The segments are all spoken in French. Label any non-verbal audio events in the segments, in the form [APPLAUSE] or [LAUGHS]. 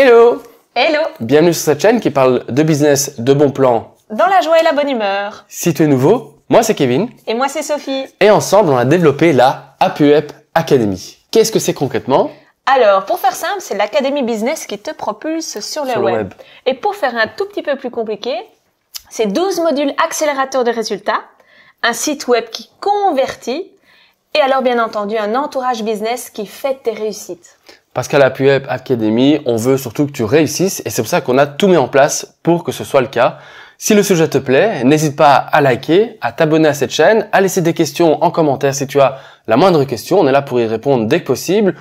Hello Hello Bienvenue sur cette chaîne qui parle de business, de bon plan, Dans la joie et la bonne humeur. Si tu es nouveau, moi c'est Kevin. Et moi c'est Sophie. Et ensemble on a développé la APUEP Academy. Qu'est-ce que c'est concrètement alors, pour faire simple, c'est l'Académie Business qui te propulse sur le, web. Et pour faire un tout petit peu plus compliqué, c'est 12 modules accélérateurs de résultats, un site web qui convertit, et alors bien entendu un entourage business qui fait tes réussites. Parce la PUEB Academy, on veut surtout que tu réussisses et c'est pour ça qu'on a tout mis en place pour que ce soit le cas. Si le sujet te plaît, n'hésite pas à liker, à t'abonner à cette chaîne, à laisser des questions en commentaire si tu as la moindre question. On est là pour y répondre dès que possible.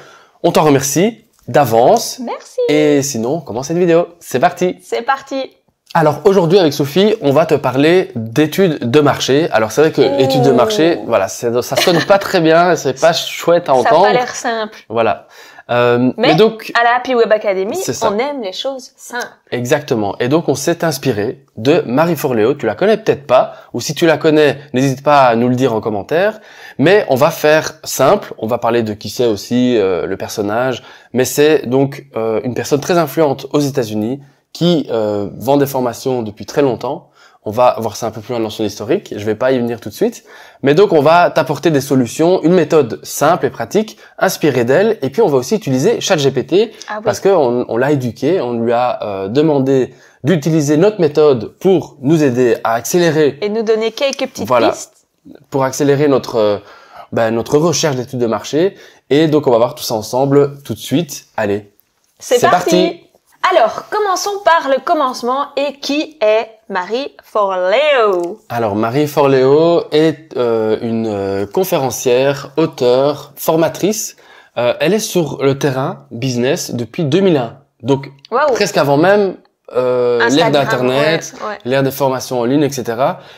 On t'en remercie d'avance. Merci. Et sinon, commence cette vidéo. C'est parti. C'est parti. Alors aujourd'hui avec Sophie, on va te parler d'études de marché. Alors c'est vrai que l'étude oh. études de marché, voilà, ça, ça sonne pas très bien, c'est pas chouette à entendre. Ça a l'air simple. Voilà. Euh, mais, donc à la Happy Web Academy, on aime les choses simples. Exactement. Et donc on s'est inspiré de Marie Forleo. Tu la connais peut-être pas, ou si tu la connais, n'hésite pas à nous le dire en commentaire. Mais on va faire simple. On va parler de qui c'est aussi euh, le personnage. Mais c'est donc euh, une personne très influente aux États-Unis qui vend des formations depuis très longtemps on va voir ça un peu plus loin dans son historique. Je vais pas y venir tout de suite. Mais donc, on va t'apporter des solutions, une méthode simple et pratique, inspirée d'elle. Et puis, on va aussi utiliser ChatGPT ah parce qu'on on, l'a éduqué, on lui a euh, demandé d'utiliser notre méthode pour nous aider à accélérer. Et nous donner quelques petites voilà, pistes. Pour accélérer notre, euh, ben, notre recherche d'études de marché. Et donc, on va voir tout ça ensemble tout de suite. Allez. C'est parti alors, commençons par le commencement et qui est Marie Forleo Alors, Marie Forleo est euh, une euh, conférencière, auteure, formatrice. Euh, elle est sur le terrain business depuis 2001. Donc, presque avant même l'ère d'Internet, l'ère des formations en ligne, etc.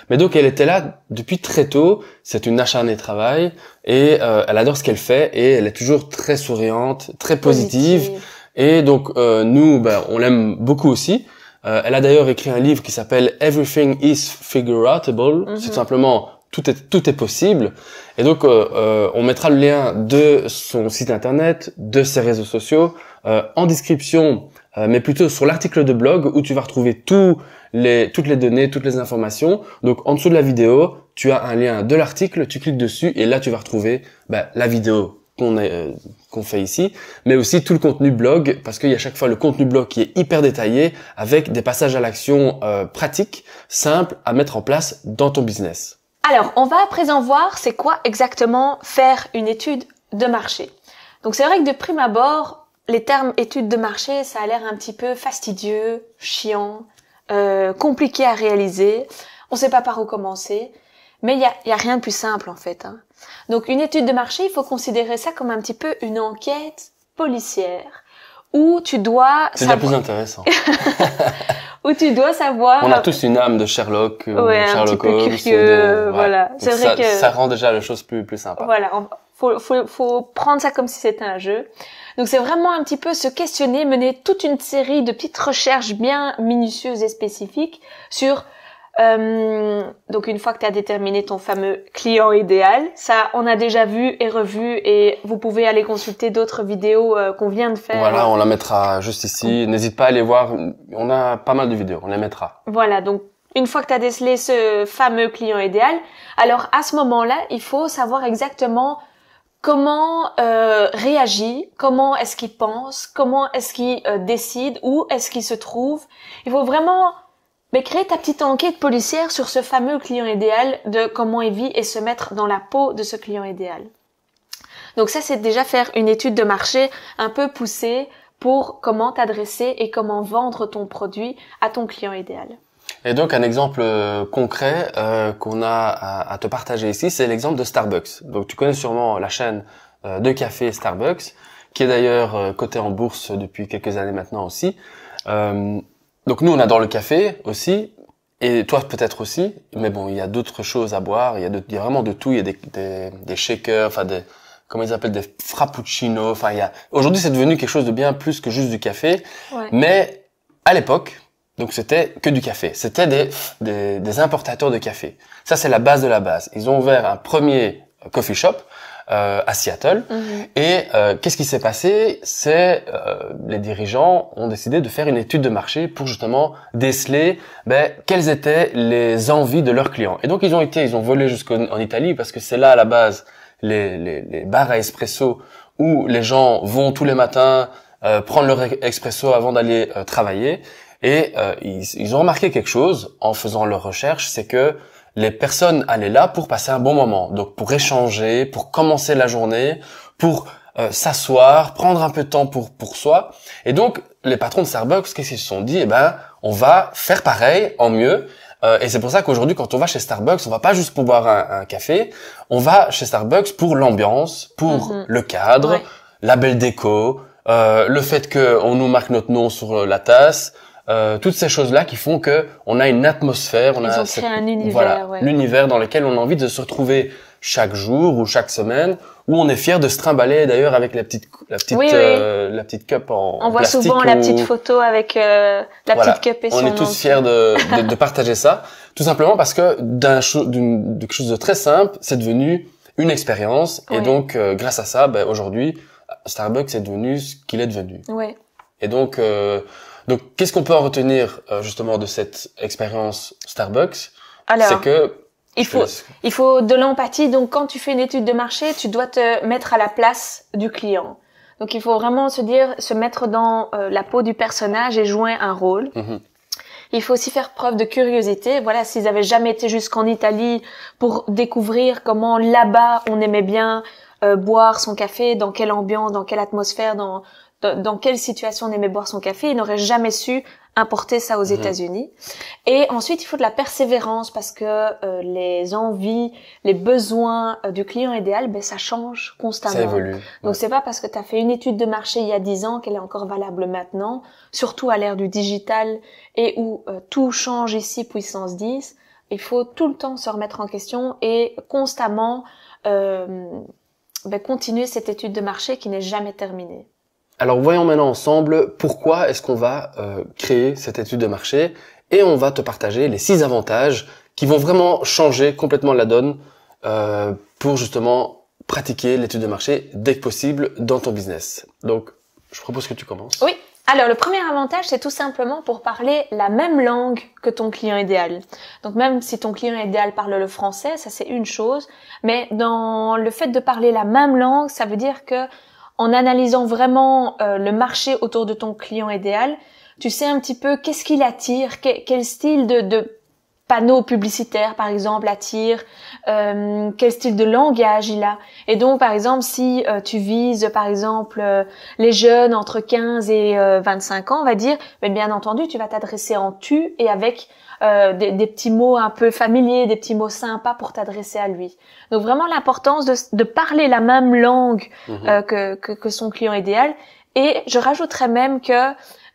Mais donc, elle était là depuis très tôt. C'est une acharnée de travail et elle adore ce qu'elle fait et elle est toujours très souriante, très positive et donc euh, nous, ben, on l'aime beaucoup aussi. Euh, elle a d'ailleurs écrit un livre qui s'appelle Everything is Figuratable. Mhm. C'est simplement tout est tout est possible. Et donc euh, euh, on mettra le lien de son site internet, de ses réseaux sociaux euh, en description, mais plutôt sur l'article de blog où tu vas retrouver les toutes les données, toutes les informations. Donc en dessous de la vidéo, tu as un lien de l'article, tu cliques dessus et là tu vas retrouver ben, la vidéo qu'on fait ici, mais aussi tout le contenu blog, parce qu'il y a chaque fois le contenu blog qui est hyper détaillé, avec des passages à l'action euh, pratiques, simples à mettre en place dans ton business. Alors, on va à présent voir c'est quoi exactement faire une étude de marché. Donc c'est vrai que de prime abord, les termes étude de marché, ça a l'air un petit peu fastidieux, chiant, euh, compliqué à réaliser. On ne sait pas par où commencer. Mais il n'y a, y a, rien de plus simple en fait. Hein. Donc une étude de marché, il faut considérer ça comme un petit peu une enquête policière où tu dois. C'est la plus intéressant. [LAUGHS] où tu dois savoir. On a tous une âme de Sherlock, ouais, Sherlock Holmes. voilà. C'est vrai ça, que ça rend déjà les choses plus plus sympa. Voilà, il faut, faut faut prendre ça comme si c'était un jeu. Donc c'est vraiment un petit peu se questionner, mener toute une série de petites recherches bien minutieuses et spécifiques sur euh, donc une fois que tu as déterminé ton fameux client idéal, ça on a déjà vu et revu et vous pouvez aller consulter d'autres vidéos euh, qu'on vient de faire. Voilà, on la mettra juste ici. N'hésite pas à aller voir, on a pas mal de vidéos, on les mettra. Voilà, donc une fois que tu as décelé ce fameux client idéal, alors à ce moment-là, il faut savoir exactement comment euh, réagit, comment est-ce qu'il pense, comment est-ce qu'il décide, où est-ce qu'il se trouve. Il faut vraiment mais crée ta petite enquête policière sur ce fameux client idéal de comment il vit et se mettre dans la peau de ce client idéal. Donc ça, c'est déjà faire une étude de marché un peu poussée pour comment t'adresser et comment vendre ton produit à ton client idéal. Et donc un exemple euh, concret euh, qu'on a à, te partager ici, c'est l'exemple de Starbucks. Donc tu connais sûrement la chaîne euh, de café Starbucks, qui est d'ailleurs cotée en bourse depuis quelques années maintenant aussi. Donc nous, on adore le café aussi, et toi peut-être aussi, mais bon, il y a d'autres choses à boire, il y, a vraiment de tout, il y a des, des, shakers, enfin des, comment ils appellent, des frappuccinos, enfin il y a... Aujourd'hui, c'est devenu quelque chose de bien plus que juste du café, mais à l'époque, donc c'était que du café, c'était des, des, des importateurs de café. Ça, c'est la base de la base. Ils ont ouvert un premier coffee shop euh, à Seattle. Mhm. Et euh, qu'est-ce qui s'est passé C'est euh, les dirigeants ont décidé de faire une étude de marché pour justement déceler ben, quelles étaient les envies de leurs clients. Et donc ils ont été, ils ont volé jusqu'en Italie parce que c'est là à la base les, les, les, bars à espresso où les gens vont tous les matins prendre leur e-, espresso avant d'aller travailler. Et ils, ils, ont remarqué quelque chose en faisant leur recherche, c'est que les personnes allaient là pour passer un bon moment, donc pour échanger, pour commencer la journée, pour euh, s'asseoir, prendre un peu de temps pour pour soi. Et donc les patrons de Starbucks, qu'est-ce qu'ils se sont dit Eh ben, on va faire pareil, en mieux. Euh, et c'est pour ça qu'aujourd'hui, quand on va chez Starbucks, on va pas juste pour boire un, café, on va chez Starbucks pour l'ambiance, pour mhm. le cadre, la belle déco, euh, le fait qu'on nous marque notre nom sur la tasse, euh, toutes ces choses-là qui font que on a une atmosphère, on a un univers, voilà l'univers dans lequel on a envie de se retrouver chaque jour ou chaque semaine, où on est fier de se trimballer d'ailleurs avec la petite la petite euh, la petite cup en on voit souvent la petite photo avec euh, la petite cup et on est tous fiers [LAUGHS] de, de, partager ça, tout simplement parce que d'un d'une quelque chose de très simple, c'est devenu une expérience et donc grâce à ça, ben, aujourd'hui Starbucks est devenu ce qu'il est devenu. Oui. Et donc donc, qu'est-ce qu'on peut en retenir euh, justement de cette expérience Starbucks C'est que il faut, il faut de l'empathie. Donc, quand tu fais une étude de marché, tu dois te mettre à la place du client. Donc, il faut vraiment se dire, se mettre dans euh, la peau du personnage et jouer un rôle. Mhm. Il faut aussi faire preuve de curiosité. Voilà, s'ils avaient jamais été jusqu'en Italie pour découvrir comment là-bas on aimait bien euh, boire son café, dans quelle ambiance, dans quelle atmosphère, dans dans, quelle situation on aimait boire son café, il n'aurait jamais su importer ça aux mhm. États-Unis. Et ensuite, il faut de la persévérance parce que euh, les envies, les besoins euh, du client idéal, ben ça change constamment. Ça évolue. Donc c'est pas parce que tu as fait une étude de marché il y a 10 ans qu'elle est encore valable maintenant, surtout à l'ère du digital et où euh, tout change ici puissance 10. Il faut tout le temps se remettre en question et constamment ben, continuer cette étude de marché qui n'est jamais terminée. Alors voyons maintenant ensemble pourquoi est-ce qu'on va euh, créer cette étude de marché et on va te partager les six avantages qui vont vraiment changer complètement la donne euh, pour justement pratiquer l'étude de marché dès que possible dans ton business. Donc je propose que tu commences. Oui. Alors le premier avantage, c'est tout simplement pour parler la même langue que ton client idéal. Donc même si ton client idéal parle le français, ça c'est une chose, mais dans le fait de parler la même langue, ça veut dire que en analysant vraiment euh, le marché autour de ton client idéal, tu sais un petit peu qu'est-ce qu'il attire, quel style de, de panneaux publicitaires par exemple attire, euh, quel style de langage il a. Et donc par exemple si euh, tu vises par exemple les jeunes entre 15 et 25 ans, on va dire, mais ben, bien entendu tu vas t'adresser en tu et avec euh, des, petits mots un peu familiers, des petits mots sympas pour t'adresser à lui. Donc vraiment l'importance de, parler la même langue mhm. euh, que, que, son client idéal. Et je rajouterais même que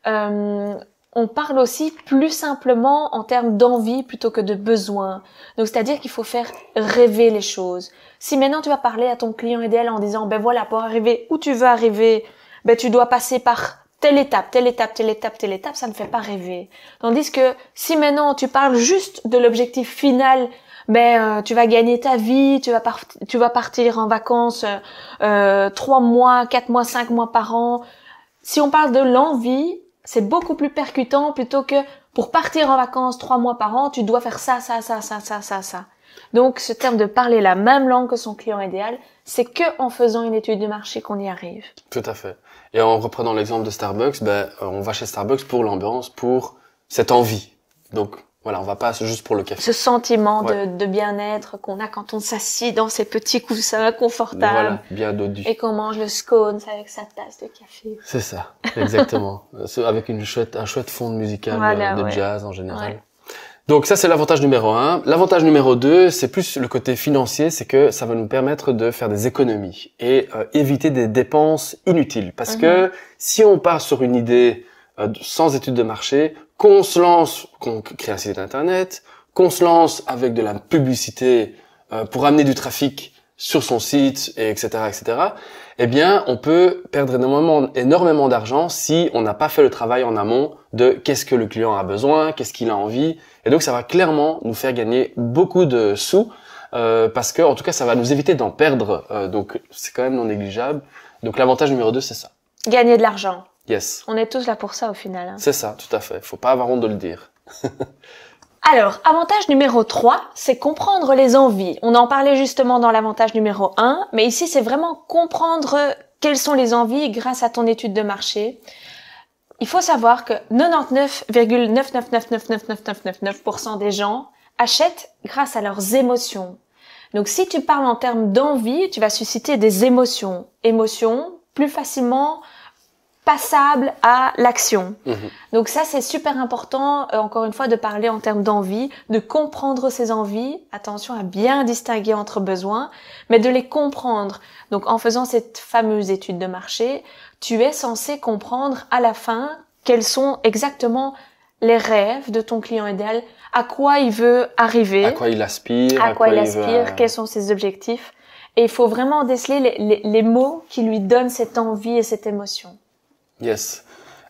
euh, on parle aussi plus simplement en termes d'envie plutôt que de besoin. Donc c'est-à-dire qu'il faut faire rêver les choses. Si maintenant tu vas parler à ton client idéal en disant ben voilà pour arriver où tu veux arriver, ben tu dois passer par telle étape, telle étape, telle étape, telle étape, ça ne fait pas rêver. Tandis que si maintenant tu parles juste de l'objectif final, ben euh, tu vas gagner ta vie, tu vas tu vas partir en vacances euh, euh, trois mois, quatre mois, cinq mois par an. Si on parle de l'envie, c'est beaucoup plus percutant plutôt que pour partir en vacances trois mois par an, tu dois faire ça, ça, ça, ça, ça, ça, ça. Donc ce terme de parler la même langue que son client idéal, c'est que en faisant une étude de marché qu'on y arrive. Tout à fait. Et en reprenant l'exemple de Starbucks, ben, on va chez Starbucks pour l'ambiance, pour cette envie. Donc voilà, on va pas juste pour le café. Ce sentiment de, bien-être qu'on a quand on s'assied dans ces petits coussins confortables. Voilà, bien dodu. Et qu'on mange le scones avec sa tasse de café. C'est ça, exactement. [LAUGHS] avec une chouette, un chouette fond musical euh, de jazz en général. Donc ça c'est l'avantage numéro un. L'avantage numéro deux, c'est plus le côté financier, c'est que ça va nous permettre de faire des économies et euh, éviter des dépenses inutiles. Parce que mhm. si on part sur une idée euh, sans étude de marché, qu'on se lance, qu'on crée un site internet, qu'on se lance avec de la publicité euh, pour amener du trafic sur son site, etc., etc eh bien, on peut perdre énormément, d'argent si on n'a pas fait le travail en amont de qu'est-ce que le client a besoin, qu'est-ce qu'il a envie. Et donc, ça va clairement nous faire gagner beaucoup de sous euh, parce que, en tout cas, ça va nous éviter d'en perdre. Euh, donc, c'est quand même non négligeable. Donc, l'avantage numéro 2, c'est ça. Gagner de l'argent. Yes. On est tous là pour ça au final. Hein. C'est ça, tout à fait. Faut pas avoir honte de le dire. [LAUGHS] Alors, avantage numéro 3, c'est comprendre les envies. On en parlait justement dans l'avantage numéro 1, mais ici c'est vraiment comprendre quelles sont les envies grâce à ton étude de marché. Il faut savoir que 99,999999999% des gens achètent grâce à leurs émotions. Donc si tu parles en termes d'envie, tu vas susciter des émotions. Émotions, plus facilement passable à l'action. Mhm. Donc ça, c'est super important, euh, encore une fois, de parler en termes d'envie, de comprendre ses envies, attention à bien distinguer entre besoins, mais de les comprendre. Donc en faisant cette fameuse étude de marché, tu es censé comprendre à la fin quels sont exactement les rêves de ton client idéal, à quoi il veut arriver, à quoi il aspire, à, quoi, il aspire, euh, quels sont ses objectifs. Et il faut vraiment déceler les mots qui lui donnent cette envie et cette émotion. Yes.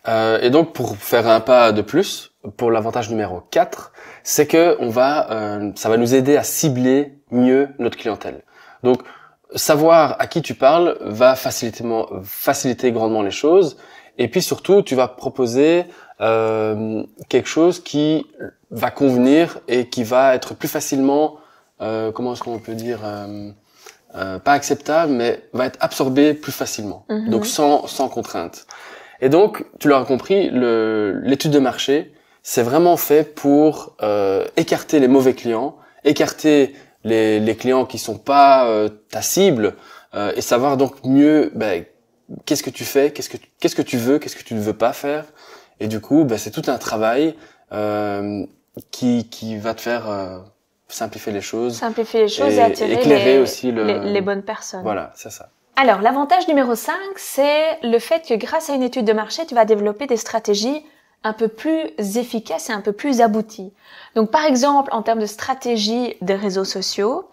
Euh, et donc pour faire un pas de plus, pour l'avantage numéro 4, c'est que on va, euh, ça va nous aider à cibler mieux notre clientèle. Donc savoir à qui tu parles va faciliter grandement les choses. Et puis surtout, tu vas proposer euh, quelque chose qui va convenir et qui va être plus facilement, euh, comment est-ce qu'on peut dire euh, euh, pas acceptable, mais va être absorbé plus facilement, mm-hmm. donc sans, sans contrainte. Et donc, tu l'auras compris, l'étude de marché, c'est vraiment fait pour euh, écarter les mauvais clients, écarter les, clients qui sont pas euh, ta cible, euh, et savoir donc mieux ben, qu'est-ce que tu fais, qu'est-ce que qu'est-ce que tu veux, qu'est-ce que tu ne veux pas faire. Et du coup, ben, c'est tout un travail qui, qui va te faire simplifier les choses, simplifier les choses et, attirer aussi les bonnes personnes. Voilà, c'est ça. Alors, l'avantage numéro 5, c'est le fait que grâce à une étude de marché, tu vas développer des stratégies un peu plus efficaces et un peu plus abouties. Donc, par exemple, en termes de stratégie des réseaux sociaux,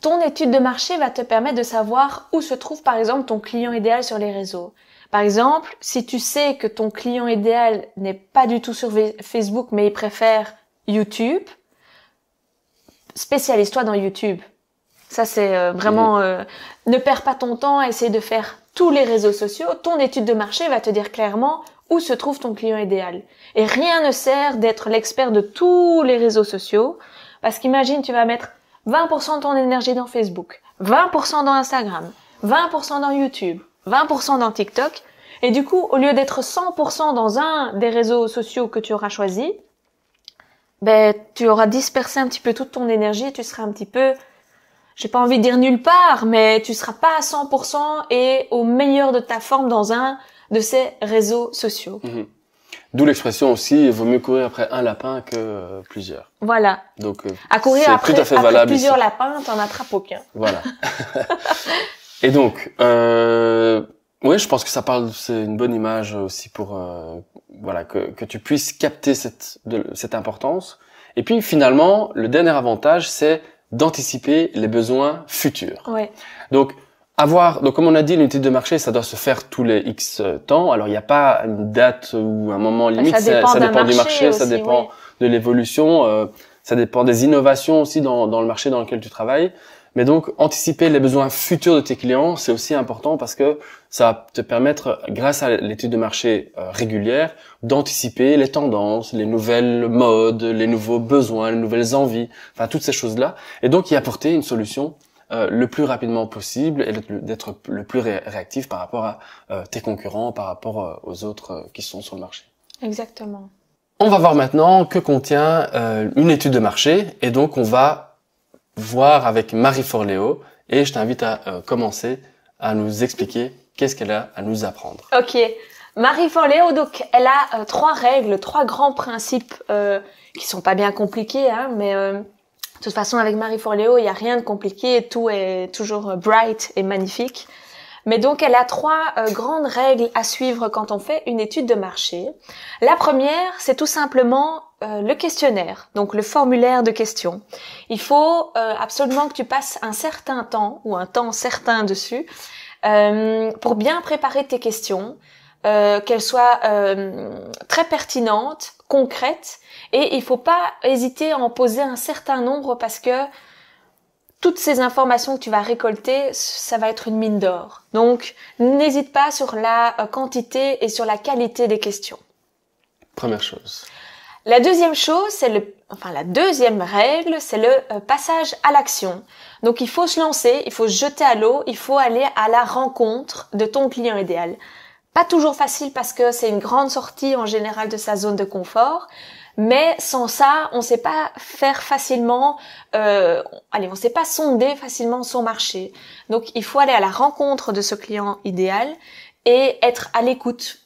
ton étude de marché va te permettre de savoir où se trouve, par exemple, ton client idéal sur les réseaux. Par exemple, si tu sais que ton client idéal n'est pas du tout sur Facebook, mais il préfère YouTube, spécialise-toi dans YouTube. Ça, c'est euh, vraiment euh, ne perds pas ton temps à essayer de faire tous les réseaux sociaux. Ton étude de marché va te dire clairement où se trouve ton client idéal. Et rien ne sert d'être l'expert de tous les réseaux sociaux, parce qu'imagine, tu vas mettre 20% de ton énergie dans Facebook, 20% dans Instagram, 20% dans YouTube, 20% dans TikTok, et du coup, au lieu d'être 100% dans un des réseaux sociaux que tu auras choisi, ben, tu auras dispersé un petit peu toute ton énergie tu seras un petit peu j'ai pas envie de dire nulle part, mais tu seras pas à 100% et au meilleur de ta forme dans un de ces réseaux sociaux. Mhm. D'où l'expression aussi, il vaut mieux courir après un lapin que plusieurs. Voilà. Donc, euh, à courir après, plusieurs ici. lapins, t'en attrapes aucun. Voilà. [LAUGHS] [LAUGHS] et donc, euh, oui, je pense que ça parle, c'est une bonne image aussi pour, euh, voilà, que, que tu puisses capter cette, de, cette importance. Et puis finalement, le dernier avantage, c'est d'anticiper les besoins futurs. Donc, avoir, donc comme on a dit, l'unité de marché, ça doit se faire tous les X temps. Alors, il n'y a pas une date ou un moment limite. Ça dépend, du marché, ça dépend de l'évolution, euh, ça dépend des innovations aussi dans, dans le marché dans lequel tu travailles. Mais donc, anticiper les besoins futurs de tes clients, c'est aussi important parce que ça va te permettre, grâce à l'étude de marché euh, régulière, d'anticiper les tendances, les nouvelles modes, les nouveaux besoins, les nouvelles envies, enfin toutes ces choses-là, et donc y apporter une solution euh, le plus rapidement possible et d'être le plus réactif par rapport à euh, tes concurrents, par rapport aux autres qui sont sur le marché. Exactement. On va voir maintenant que contient une étude de marché et donc on va voir avec Marie Forléo et je t'invite à euh, commencer à nous expliquer qu'est-ce qu'elle a à nous apprendre. Ok. Marie Forléo, donc, elle a euh, trois règles, trois grands principes euh, qui sont pas bien compliqués, hein, mais euh, de toute façon, avec Marie Forléo, il n'y a rien de compliqué, tout est toujours bright et magnifique. Mais donc, elle a trois grandes règles à suivre quand on fait une étude de marché. La première, c'est tout simplement euh, le questionnaire, donc le formulaire de questions. Il faut euh, absolument que tu passes un certain temps ou un temps certain dessus euh, pour bien préparer tes questions, qu'elles soient très pertinentes, concrètes, et il ne faut pas hésiter à en poser un certain nombre parce que toutes ces informations que tu vas récolter, ça va être une mine d'or. Donc, n'hésite pas sur la quantité et sur la qualité des questions. Première chose. La deuxième chose, c'est le, enfin la deuxième règle, c'est le euh, passage à l'action. Donc il faut se lancer, il faut se jeter à l'eau, il faut aller à la rencontre de ton client idéal. Pas toujours facile parce que c'est une grande sortie en général de sa zone de confort, mais sans ça, on ne sait pas faire facilement, euh, allez, on ne sait pas sonder facilement son marché. Donc il faut aller à la rencontre de ce client idéal et être à l'écoute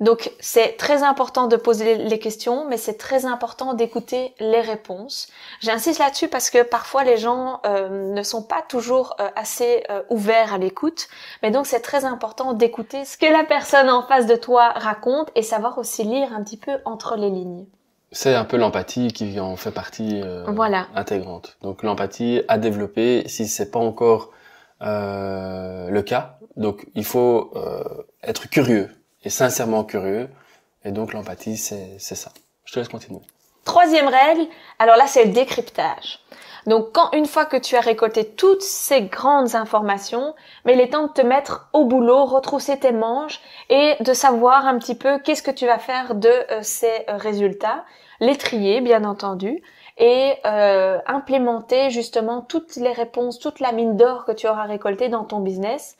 donc c'est très important de poser les questions, mais c'est très important d'écouter les réponses. J'insiste là-dessus parce que parfois les gens euh, ne sont pas toujours euh, assez euh, ouverts à l'écoute, mais donc c'est très important d'écouter ce que la personne en face de toi raconte et savoir aussi lire un petit peu entre les lignes. C'est un peu l'empathie qui en fait partie intégrante. Donc l'empathie à développer si c'est pas encore le cas. Donc il faut être curieux et sincèrement curieux. Et donc l'empathie, c'est ça. Je te laisse continuer. Troisième règle, alors là c'est le décryptage. Donc quand une fois que tu as récolté toutes ces grandes informations, mais il est temps de te mettre au boulot, retrousser tes manches et de savoir un petit peu qu'est-ce que tu vas faire de euh, ces euh, résultats, les trier bien entendu et euh, implémenter justement toutes les réponses, toute la mine d'or que tu auras récoltée dans ton business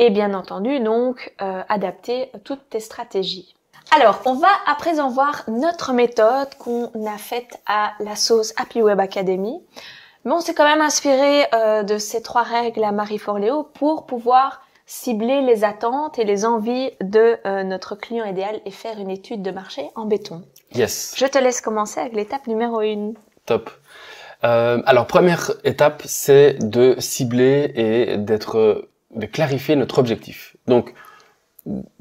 et bien entendu donc euh, adapter toutes tes stratégies. Alors, on va à présent voir notre méthode qu'on a faite à la sauce Happy Web Academy. Mais on s'est quand même inspiré euh, de ces trois règles à Marie Forléo pour pouvoir cibler les attentes et les envies de euh, notre client idéal et faire une étude de marché en béton. Yes. Je te laisse commencer avec l'étape numéro une. Top. Euh, alors première étape, c'est de cibler et d'être de clarifier notre objectif. Donc,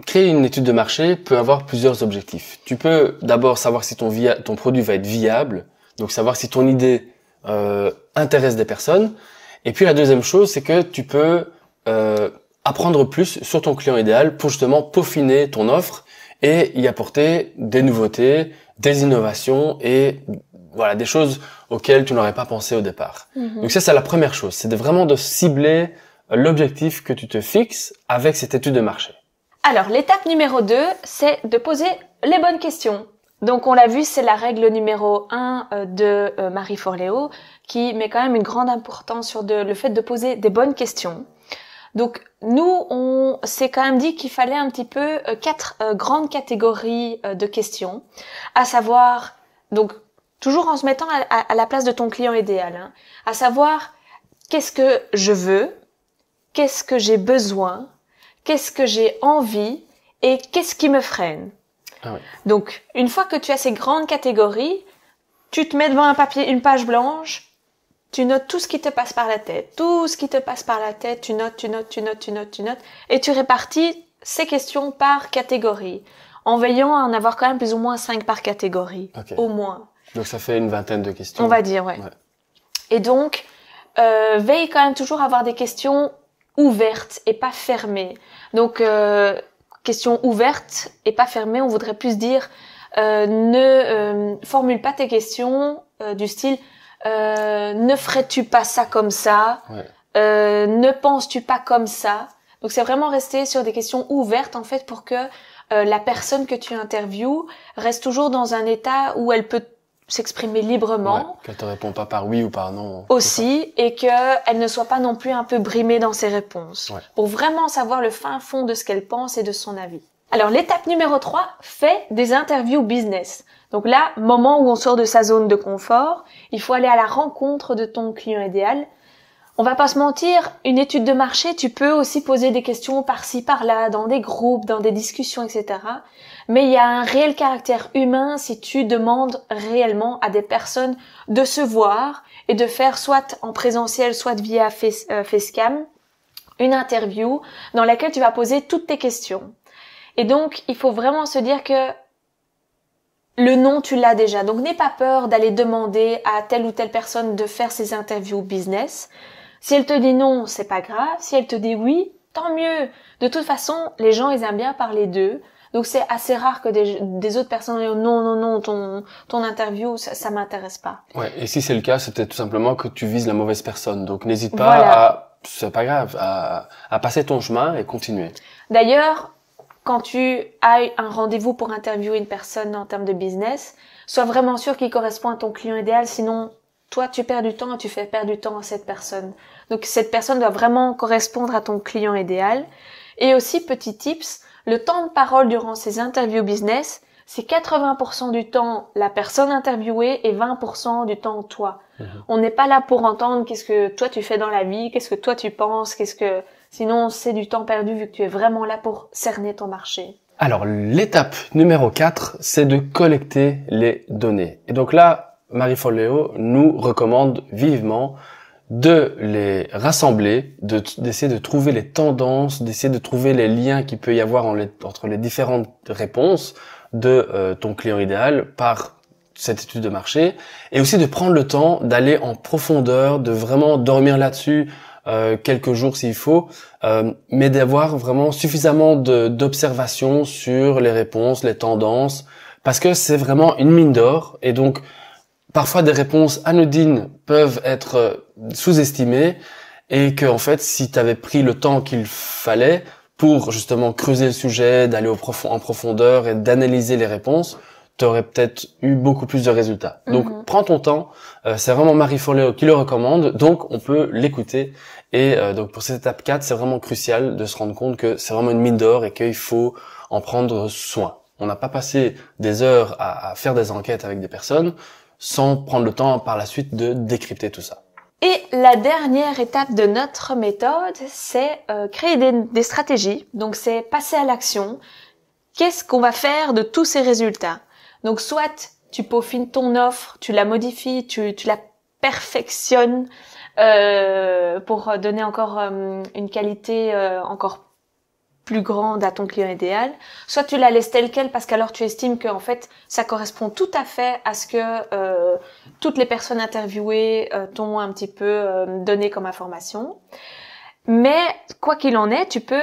créer une étude de marché peut avoir plusieurs objectifs. Tu peux d'abord savoir si ton, via ton produit va être viable, donc savoir si ton idée euh, intéresse des personnes. Et puis la deuxième chose, c'est que tu peux euh, apprendre plus sur ton client idéal pour justement peaufiner ton offre et y apporter des nouveautés, des innovations et voilà des choses auxquelles tu n'aurais pas pensé au départ. Mm-hmm. Donc ça, c'est la première chose, c'est vraiment de cibler l'objectif que tu te fixes avec cette étude de marché. Alors, l'étape numéro 2, c'est de poser les bonnes questions. Donc on l'a vu, c'est la règle numéro 1 euh, de euh, Marie Forleo qui met quand même une grande importance sur le fait de poser des bonnes questions. Donc nous, on s'est quand même dit qu'il fallait un petit peu euh, quatre grandes catégories de questions, à savoir, donc toujours en se mettant à, la place de ton client idéal, hein, à savoir qu'est-ce que je veux, qu'est-ce que j'ai besoin, qu'est-ce que j'ai envie et qu'est-ce qui me freine. Ah donc, une fois que tu as ces grandes catégories, tu te mets devant un papier, une page blanche, tu notes tout ce qui te passe par la tête, tout ce qui te passe par la tête, tu notes, tu notes, tu notes, tu notes, tu notes, et tu répartis ces questions par catégorie, en veillant à en avoir quand même plus ou moins cinq par catégorie, au moins. Donc ça fait une vingtaine de questions. On va dire, ouais. Et donc, euh, veille quand même toujours à avoir des questions ouverte et pas fermée. Donc, euh, question ouverte et pas fermée, on voudrait plus dire euh, ne euh, formule pas tes questions euh, du style ne ferais-tu pas ça comme ça Ne penses-tu pas comme ça Donc, c'est vraiment rester sur des questions ouvertes en fait pour que la personne que tu interviews reste toujours dans un état où elle peut s'exprimer librement. qu'elle te répond pas par oui ou par non. Hein, aussi, et qu'elle ne soit pas non plus un peu brimée dans ses réponses. Pour vraiment savoir le fin fond de ce qu'elle pense et de son avis. Alors l'étape numéro 3, fait des interviews business. Donc là, moment où on sort de sa zone de confort, il faut aller à la rencontre de ton client idéal. On va pas se mentir, une étude de marché, tu peux aussi poser des questions par-ci, par-là, dans des groupes, dans des discussions, etc mais il y a un réel caractère humain si tu demandes réellement à des personnes de se voir et de faire soit en présentiel, soit via euh, Facecam, une interview dans laquelle tu vas poser toutes tes questions. Et donc, il faut vraiment se dire que le nom, tu l'as déjà. Donc, n'aie pas peur d'aller demander à telle ou telle personne de faire ses interviews business. Si elle te dit non, c'est pas grave. Si elle te dit oui, tant mieux. De toute façon, les gens, ils aiment bien parler d'eux. Donc c'est assez rare que des, des autres personnes disent non, non, non, ton, ton interview, ça, ça m'intéresse pas. Ouais, et si c'est le cas, c'est peut-être tout simplement que tu vises la mauvaise personne. Donc n'hésite pas à, c'est pas grave, à, à passer ton chemin et continuer. D'ailleurs, quand tu as un rendez-vous pour interviewer une personne en termes de business, sois vraiment sûr qu'il correspond à ton client idéal, sinon toi tu perds du temps et tu fais perdre du temps à cette personne. Donc cette personne doit vraiment correspondre à ton client idéal. Et aussi petit tips, le temps de parole durant ces interviews business, c'est 80% du temps la personne interviewée et 20% du temps toi. Mhm. On n'est pas là pour entendre qu'est-ce que toi tu fais dans la vie, qu'est-ce que toi tu penses, qu'est-ce que sinon c'est du temps perdu vu que tu es vraiment là pour cerner ton marché. Alors l'étape numéro 4, c'est de collecter les données. Et donc là, Marie Folléo nous recommande vivement de les rassembler, d'essayer de, trouver les tendances, d'essayer de trouver les liens qu'il peut y avoir entre les différentes réponses de euh, ton client idéal par cette étude de marché, et aussi de prendre le temps d'aller en profondeur, de vraiment dormir là-dessus euh, quelques jours s'il faut, euh, mais d'avoir vraiment suffisamment d'observations sur les réponses, les tendances, parce que c'est vraiment une mine d'or, et donc parfois des réponses anodines peuvent être euh, sous-estimées et que en fait si tu avais pris le temps qu'il fallait pour justement creuser le sujet, d'aller au profond, en profondeur et d'analyser les réponses, tu aurais peut-être eu beaucoup plus de résultats. Mm-hmm. Donc prends ton temps, euh, c'est vraiment Marie Forleo euh, qui le recommande, donc on peut l'écouter. Et donc pour cette étape 4, c'est vraiment crucial de se rendre compte que c'est vraiment une mine d'or et qu'il faut en prendre soin. On n'a pas passé des heures à, à faire des enquêtes avec des personnes, sans prendre le temps par la suite de décrypter tout ça. Et la dernière étape de notre méthode, c'est euh, créer des, stratégies. Donc c'est passer à l'action. Qu'est-ce qu'on va faire de tous ces résultats Donc soit tu peaufines ton offre, tu la modifies, tu, la perfectionnes euh, pour donner encore euh, une qualité encore encore plus grande à ton client idéal, soit tu la laisses telle quelle parce qu'alors tu estimes que en fait ça correspond tout à fait à ce que euh, toutes les personnes interviewées euh, t'ont un petit peu euh, donné comme information. Mais quoi qu'il en est, tu peux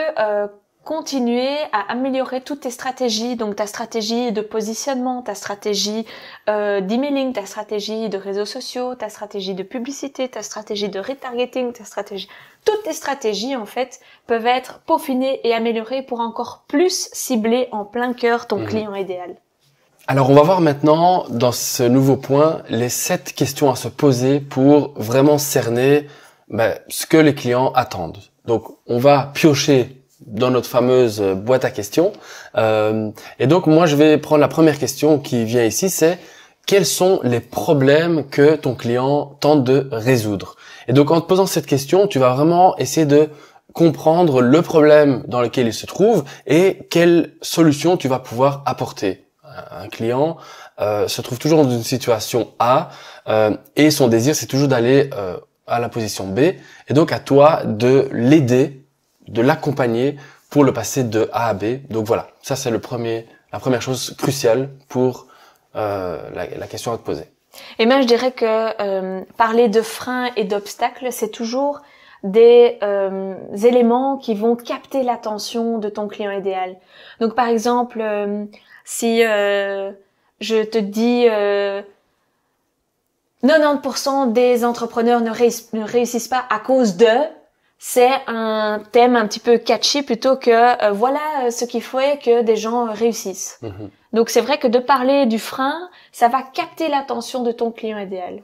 continuer à améliorer toutes tes stratégies, donc ta stratégie de positionnement, ta stratégie d'emailing, ta stratégie de réseaux sociaux, ta stratégie de publicité, ta stratégie de retargeting, ta stratégie toutes les stratégies en fait peuvent être peaufinées et améliorées pour encore plus cibler en plein cœur ton mhm. client idéal. Alors on va voir maintenant dans ce nouveau point les sept questions à se poser pour vraiment cerner bah, ce que les clients attendent. Donc on va piocher dans notre fameuse boîte à questions. Euh, et donc moi je vais prendre la première question qui vient ici, c'est quels sont les problèmes que ton client tente de résoudre et donc en te posant cette question, tu vas vraiment essayer de comprendre le problème dans lequel il se trouve et quelle solution tu vas pouvoir apporter. Un client euh, se trouve toujours dans une situation A euh, et son désir c'est toujours d'aller euh, à la position B et donc à toi de l'aider, de l'accompagner pour le passer de A à B. Donc voilà, ça c'est le premier, la première chose cruciale pour la, la question à te poser. Et même je dirais que euh, parler de freins et d'obstacles, c'est toujours des euh, éléments qui vont capter l'attention de ton client idéal. Donc par exemple, euh, si je te dis 90% des entrepreneurs ne, ne réussissent pas à cause de, c'est un thème un petit peu catchy plutôt que euh, voilà euh, ce qu'il faut que des gens euh, réussissent. Mhm. Donc c'est vrai que de parler du frein, ça va capter l'attention de ton client idéal.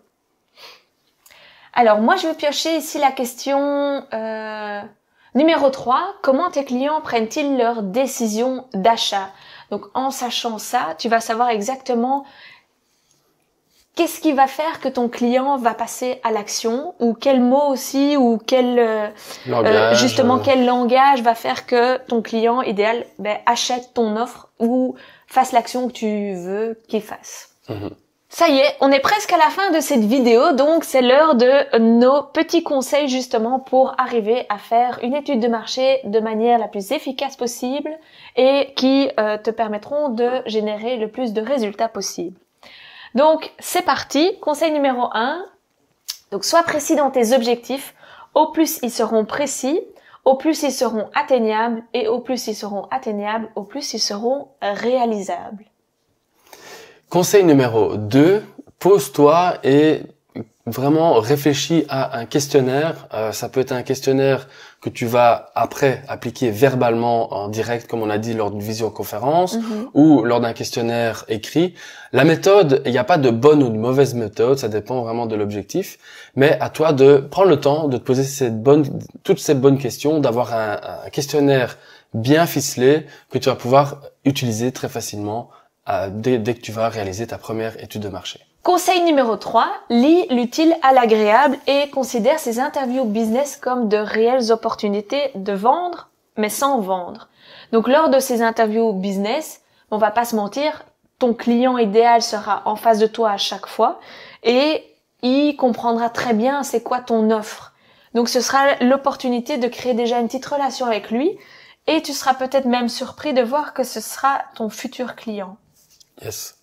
Alors moi je vais piocher ici la question numéro 3, comment tes clients prennent-ils leur décision d'achat Donc en sachant ça, tu vas savoir exactement qu'est-ce qui va faire que ton client va passer à l'action ou quel mot aussi ou quel euh, euh, justement euh. quel langage va faire que ton client idéal ben, achète ton offre ou fasse l'action que tu veux qu'il fasse. Mhm. Ça y est, on est presque à la fin de cette vidéo, donc c'est l'heure de nos petits conseils justement pour arriver à faire une étude de marché de manière la plus efficace possible et qui te permettront de générer le plus de résultats possible. Donc c'est parti, conseil numéro 1. Donc sois précis dans tes objectifs. Au plus ils seront précis, au plus ils seront atteignables et au plus ils seront atteignables, au plus ils seront réalisables. Conseil numéro 2, pose-toi et vraiment réfléchis à un questionnaire. Euh, ça peut être un questionnaire que tu vas après appliquer verbalement en direct, comme on a dit lors d'une visioconférence mhm. ou lors d'un questionnaire écrit. La méthode, il n'y a pas de bonne ou de mauvaise méthode, ça dépend vraiment de l'objectif, mais à toi de prendre le temps de te poser toutes ces bonnes questions, d'avoir un, questionnaire bien ficelé que tu vas pouvoir utiliser très facilement euh, dès que tu vas réaliser ta première étude de marché. Conseil numéro 3, lis l'utile à l'agréable et considère ces interviews business comme de réelles opportunités de vendre, mais sans vendre. Donc lors de ces interviews business, on va pas se mentir, ton client idéal sera en face de toi à chaque fois et il comprendra très bien c'est quoi ton offre. Donc ce sera l'opportunité de créer déjà une petite relation avec lui et tu seras peut-être même surpris de voir que ce sera ton futur client. Yes.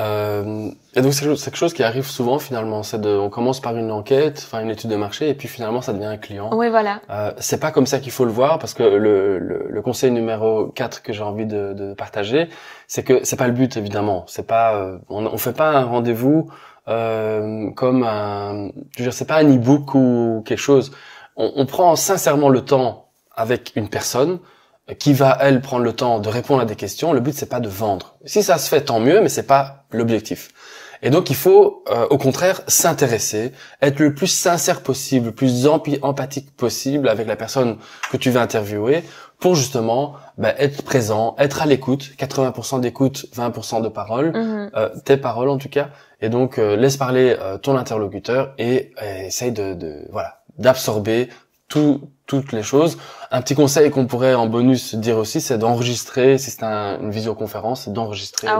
Euh, et donc c'est quelque chose qui arrive souvent finalement, c'est de, on commence par une enquête, enfin une étude de marché, et puis finalement ça devient un client. Oui voilà. Euh, c'est pas comme ça qu'il faut le voir, parce que le, le, le conseil numéro 4 que j'ai envie de, de partager, c'est que c'est pas le but évidemment, c'est pas, euh, on, on fait pas un rendez-vous euh, comme un, je veux pas un e-book ou quelque chose. On, on prend sincèrement le temps avec une personne qui va elle prendre le temps de répondre à des questions. Le but c'est pas de vendre. Si ça se fait tant mieux, mais c'est pas l'objectif. Et donc il faut euh, au contraire s'intéresser, être le plus sincère possible, le plus empathique possible avec la personne que tu vas interviewer pour justement bah, être présent, être à l'écoute, 80% d'écoute, 20% de parole, mhm. euh, tes paroles en tout cas. Et donc euh, laisse parler ton interlocuteur et, essaye de, de voilà d'absorber toutes les choses. Un petit conseil qu'on pourrait en bonus dire aussi, c'est d'enregistrer, si c'est une visioconférence, c'est d'enregistrer ah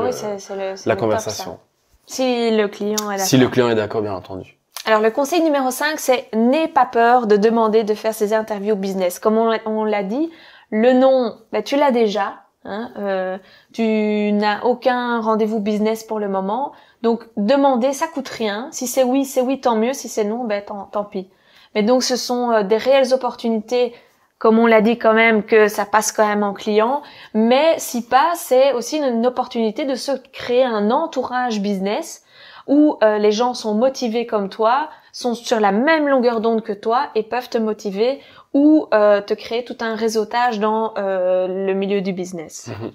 la conversation. si le client est d'accord. Si le client est d'accord, bien entendu. Alors le conseil numéro 5, c'est n'aie pas peur de demander de faire ces interviews business. Comme on l'a dit, le nom, ben, tu l'as déjà. Hein, euh, tu n'as aucun rendez-vous business pour le moment. Donc demander, ça coûte rien. Si c'est oui, c'est oui, tant mieux. Si c'est non, ben, tant, tant pis. Mais donc ce sont euh, des réelles opportunités comme on l'a dit quand même, que ça passe quand même en client. Mais si pas, c'est aussi une, opportunité de se créer un entourage business où euh, les gens sont motivés comme toi, sont sur la même longueur d'onde que toi et peuvent te motiver ou euh, te créer tout un réseautage dans le milieu du business. Mhm.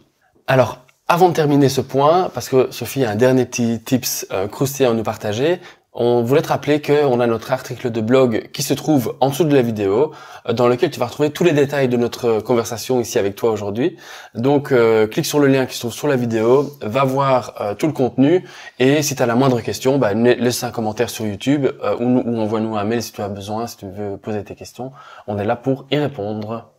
Alors, avant de terminer ce point, parce que Sophie a un dernier petit tips croustillant à nous partager, on voulait te rappeler qu'on a notre article de blog qui se trouve en dessous de la vidéo, euh, dans lequel tu vas retrouver tous les détails de notre euh, conversation ici avec toi aujourd'hui. Donc euh, clique sur le lien qui se trouve sur la vidéo, va voir tout le contenu, et si tu as la moindre question, bah, laisse un commentaire sur YouTube ou, envoie-nous un mail si tu as besoin, si tu veux poser tes questions. On est là pour y répondre.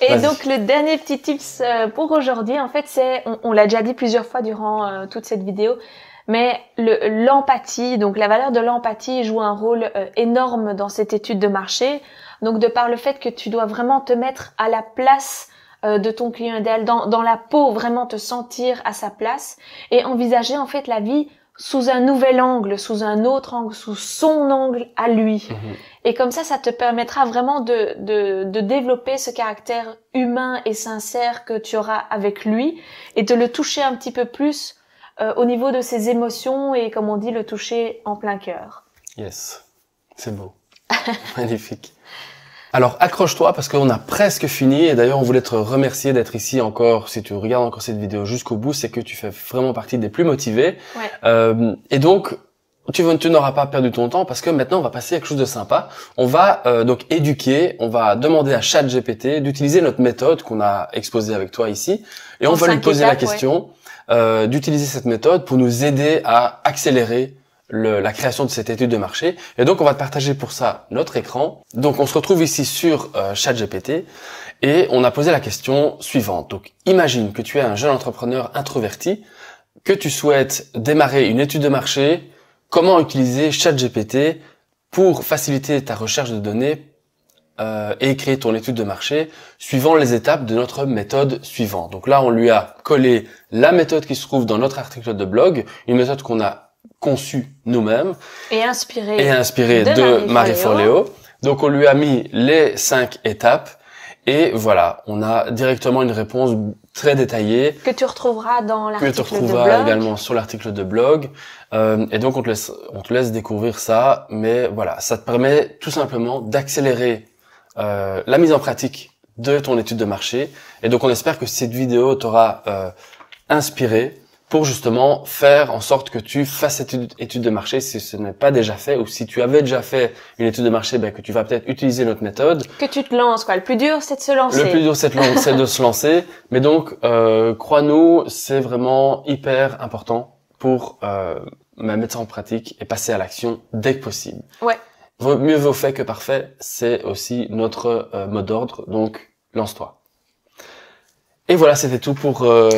Et donc le dernier petit tips pour aujourd'hui, en fait, c'est, on, l'a déjà dit plusieurs fois durant toute cette vidéo, mais l'empathie, donc la valeur de l'empathie joue un rôle euh, énorme dans cette étude de marché. Donc de par le fait que tu dois vraiment te mettre à la place euh, de ton client idéal, dans, la peau, vraiment te sentir à sa place et envisager en fait la vie sous un nouvel angle, sous un autre angle, sous son angle à lui. Mhm. Et comme ça, ça te permettra vraiment de, de, développer ce caractère humain et sincère que tu auras avec lui et de le toucher un petit peu plus euh, au niveau de ses émotions et, comme on dit, le toucher en plein cœur. Yes, c'est beau. [LAUGHS] Magnifique. Alors accroche-toi parce qu'on a presque fini et d'ailleurs on voulait te remercier d'être ici encore. Si tu regardes encore cette vidéo jusqu'au bout, c'est que tu fais vraiment partie des plus motivés. Euh, et donc tu, n'auras pas perdu ton temps parce que maintenant on va passer à quelque chose de sympa. On va euh, donc éduquer, on va demander à GPT d'utiliser notre méthode qu'on a exposée avec toi ici et on va lui poser la question. Euh, d'utiliser cette méthode pour nous aider à accélérer la création de cette étude de marché. Et donc, on va te partager pour ça notre écran. Donc, on se retrouve ici sur euh, ChatGPT et on a posé la question suivante. Donc, imagine que tu es un jeune entrepreneur introverti, que tu souhaites démarrer une étude de marché. Comment utiliser ChatGPT pour faciliter ta recherche de données euh, et créer ton étude de marché suivant les étapes de notre méthode suivante. Donc là, on lui a collé la méthode qui se trouve dans notre article de blog, une méthode qu'on a conçue nous-mêmes et inspirée et de, Marie, Forleo. Donc on lui a mis les cinq étapes et voilà, on a directement une réponse très détaillée que tu retrouveras dans l'article de blog. Que tu retrouveras également sur l'article de blog. Euh, et donc on te laisse, on te laisse découvrir ça, mais voilà, ça te permet tout simplement d'accélérer euh, la mise en pratique de ton étude de marché. Et donc on espère que cette vidéo t'aura euh, inspiré pour justement faire en sorte que tu fasses cette étude de marché si ce n'est pas déjà fait ou si tu avais déjà fait une étude de marché, ben, que tu vas peut-être utiliser notre méthode. Que tu te lances, quoi. Le plus dur, c'est de se lancer. Le plus dur, c'est de, se lancer. Mais donc, euh, crois-nous, c'est vraiment hyper important pour euh, mettre ça en pratique et passer à l'action dès que possible. Ouais mieux vaut fait que parfait, c'est aussi notre euh, mot d'ordre, donc lance-toi. Et voilà, c'était tout pour euh,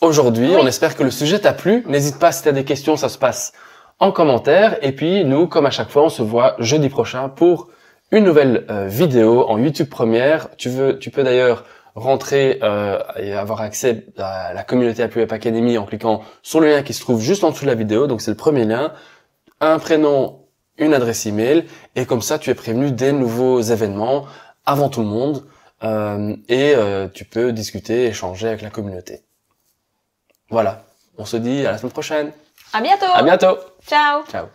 aujourd'hui. On espère que le sujet t'a plu. N'hésite pas si tu as des questions, ça se passe en commentaire. Et puis nous, comme à chaque fois, on se voit jeudi prochain pour une nouvelle euh, vidéo en YouTube première. Tu veux, tu peux d'ailleurs rentrer euh, et avoir accès à la communauté Apple Academy en cliquant sur le lien qui se trouve juste en dessous de la vidéo. Donc c'est le premier lien. Un prénom, une adresse email et comme ça tu es prévenu des nouveaux événements avant tout le monde euh, et euh, tu peux discuter, échanger avec la communauté. Voilà, on se dit à la semaine prochaine. À bientôt. À bientôt. Ciao. Ciao.